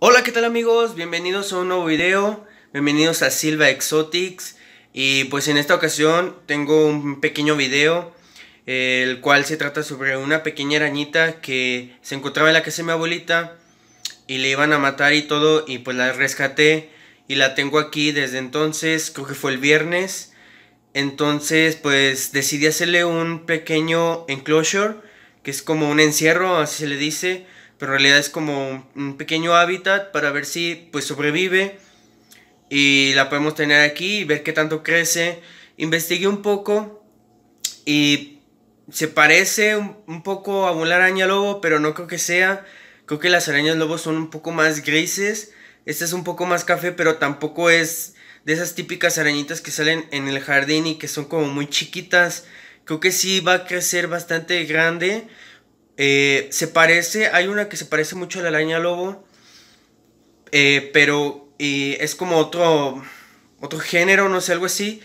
Hola, ¿qué tal amigos? Bienvenidos a un nuevo video, bienvenidos a Silva Exotics y pues en esta ocasión tengo un pequeño video el cual se trata sobre una pequeña arañita que se encontraba en la casa de mi abuelita y le iban a matar y todo y pues la rescaté y la tengo aquí desde entonces, creo que fue el viernes entonces pues decidí hacerle un pequeño enclosure que es como un encierro, así se le dice pero en realidad es como un pequeño hábitat para ver si pues sobrevive y la podemos tener aquí y ver qué tanto crece. Investigué un poco y se parece un, poco a una araña lobo, pero no creo que sea. Creo que las arañas lobos son un poco más grises. Esta es un poco más café, pero tampoco es de esas típicas arañitas que salen en el jardín y que son como muy chiquitas. Creo que sí va a crecer bastante grande. Eh, se parece, hay una que se parece mucho a la araña lobo, eh, pero es como otro, otro género, no sé, algo así.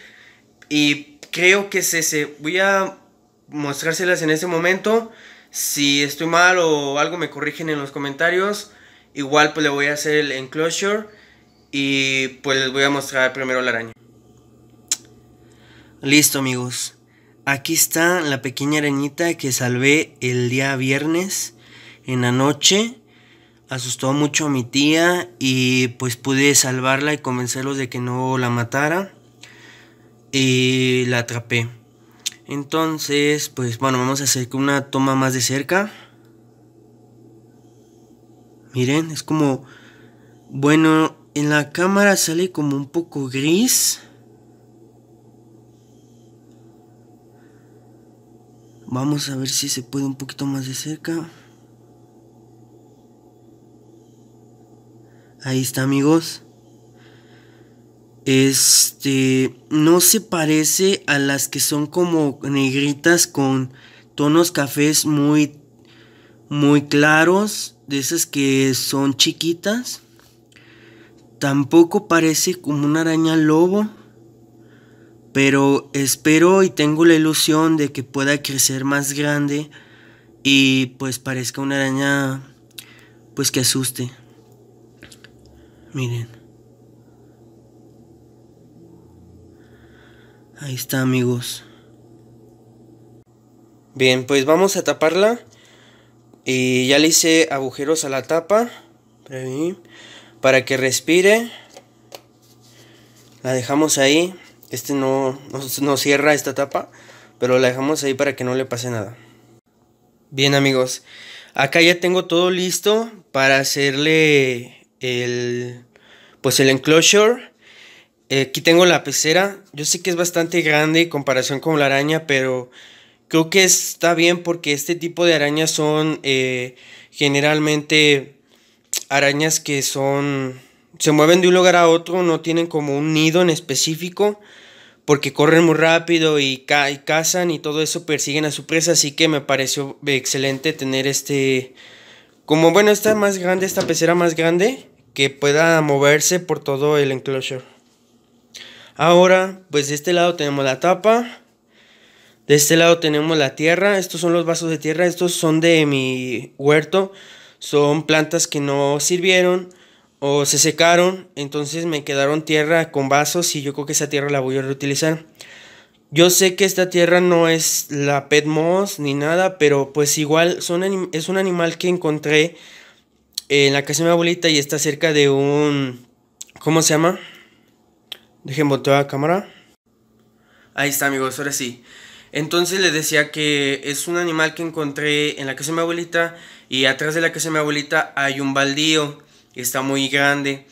Y creo que se ese. Voy a mostrárselas en ese momento. Si estoy mal o algo me corrigen en los comentarios. Igual pues le voy a hacer el enclosure y pues les voy a mostrar primero la araña. Listo amigos. Aquí está la pequeña arañita que salvé el día viernes en la noche. Asustó mucho a mi tía y pues pude salvarla y convencerlos de que no la matara. Y la atrapé. Entonces, pues bueno, vamos a hacer una toma más de cerca. Miren, es como... Bueno, en la cámara sale como un poco gris. Vamos a ver si se puede un poquito más de cerca. Ahí está, amigos. Este no se parece a las que son como negritas con tonos cafés muy muy claros, de esas que son chiquitas. Tampoco parece como una araña lobo pero espero y tengo la ilusión de que pueda crecer más grande y pues parezca una araña pues que asuste. Miren. Ahí está amigos. Bien, pues vamos a taparla. Y ya le hice agujeros a la tapa. Para que respire. La dejamos ahí. Este no cierra esta tapa, pero la dejamos ahí para que no le pase nada. Bien amigos, acá ya tengo todo listo para hacerle el, pues el enclosure. Eh, aquí tengo la pecera. Yo sé que es bastante grande en comparación con la araña, pero creo que está bien porque este tipo de arañas son eh, generalmente arañas que son se mueven de un lugar a otro, no tienen como un nido en específico, porque corren muy rápido y, cazan y todo eso, persiguen a su presa, así que me pareció excelente tener este, como bueno, esta más grande, esta pecera más grande, que pueda moverse por todo el enclosure. Ahora, pues de este lado tenemos la tapa. De este lado tenemos la tierra. Estos son los vasos de tierra. Estos son de mi huerto. Son plantas que no sirvieron o se secaron, entonces me quedaron tierra con vasos y yo creo que esa tierra la voy a reutilizar. Yo sé que esta tierra no es la pet moss ni nada, pero pues igual es un animal que encontré en la casa de mi abuelita y está cerca de un... ¿Cómo se llama? Dejen voltear la cámara. Ahí está amigos, ahora sí. Entonces les decía que es un animal que encontré en la casa de mi abuelita y atrás de la casa de mi abuelita hay un baldío está muy grande.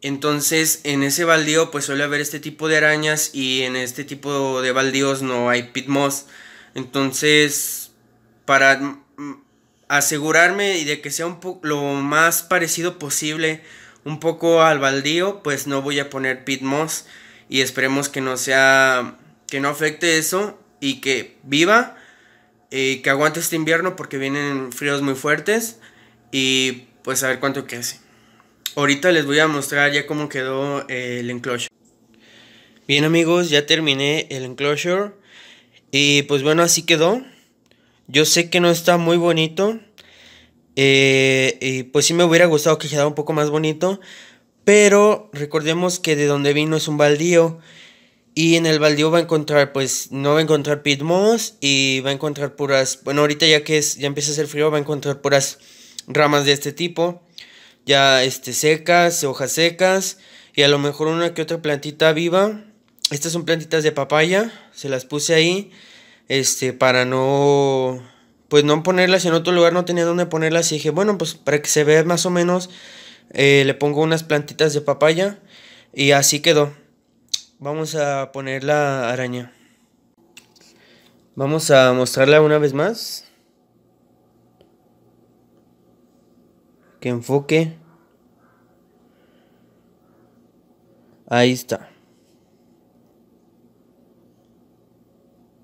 Entonces en ese baldío pues suele haber este tipo de arañas y en este tipo de baldíos no hay pit moss. Entonces para asegurarme Y de que sea un lo más parecido posible un poco al baldío pues no voy a poner pit moss y esperemos que no sea que no afecte eso y que viva Y eh, que aguante este invierno porque vienen fríos muy fuertes y pues a ver cuánto hace Ahorita les voy a mostrar ya cómo quedó el enclosure. Bien amigos, ya terminé el enclosure. Y pues bueno, así quedó. Yo sé que no está muy bonito. Eh, y pues sí me hubiera gustado que quedara un poco más bonito. Pero recordemos que de donde vino es un baldío. Y en el baldío va a encontrar, pues, no va a encontrar pit y va a encontrar puras, bueno, ahorita ya que ya empieza a hacer frío, va a encontrar puras ramas de este tipo ya este, secas, hojas secas y a lo mejor una que otra plantita viva. Estas son plantitas de papaya, se las puse ahí este, para no, pues no ponerlas en otro lugar, no tenía dónde ponerlas y dije, bueno, pues para que se vea más o menos, eh, le pongo unas plantitas de papaya y así quedó. Vamos a poner la araña. Vamos a mostrarla una vez más. enfoque. Ahí está.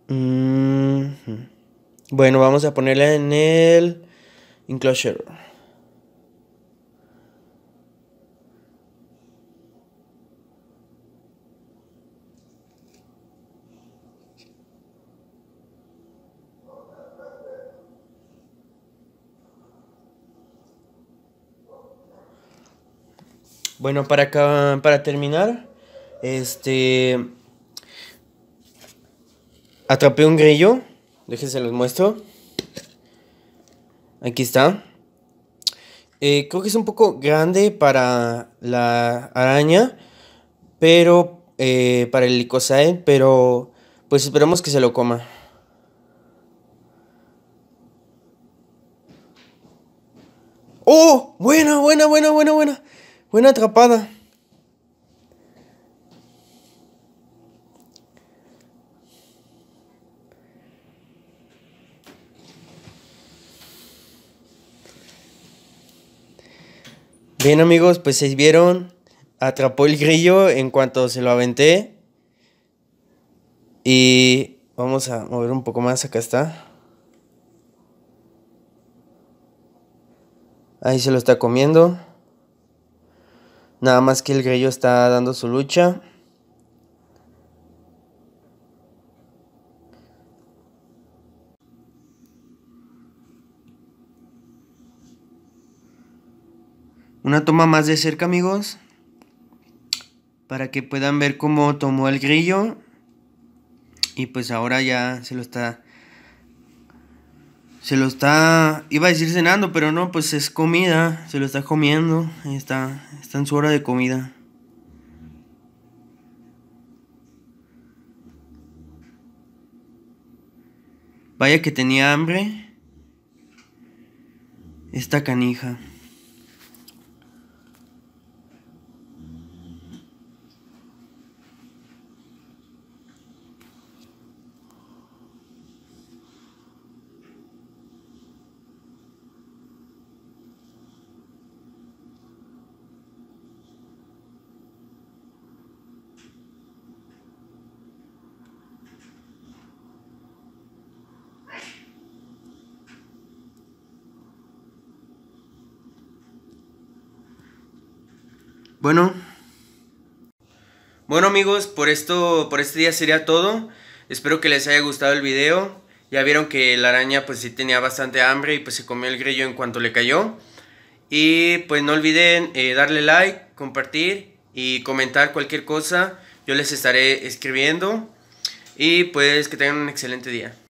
Mm, bueno, vamos a ponerla en el enclosure. Bueno, para, acá, para terminar, este... Atrapé un grillo. Déjense los muestro. Aquí está. Eh, creo que es un poco grande para la araña, pero eh, para el licosae, pero pues esperamos que se lo coma. ¡Oh! Buena, buena, buena, buena, buena. Buena atrapada. Bien amigos, pues se vieron, atrapó el grillo en cuanto se lo aventé. Y vamos a mover un poco más, acá está. Ahí se lo está comiendo. Nada más que el grillo está dando su lucha. Una toma más de cerca, amigos. Para que puedan ver cómo tomó el grillo. Y pues ahora ya se lo está se lo está, iba a decir cenando, pero no, pues es comida, se lo está comiendo, está, está en su hora de comida. Vaya que tenía hambre esta canija. Bueno. Bueno amigos, por esto, por este día sería todo. Espero que les haya gustado el video. Ya vieron que la araña pues sí tenía bastante hambre y pues se comió el grillo en cuanto le cayó. Y pues no olviden eh, darle like, compartir y comentar cualquier cosa. Yo les estaré escribiendo. Y pues que tengan un excelente día.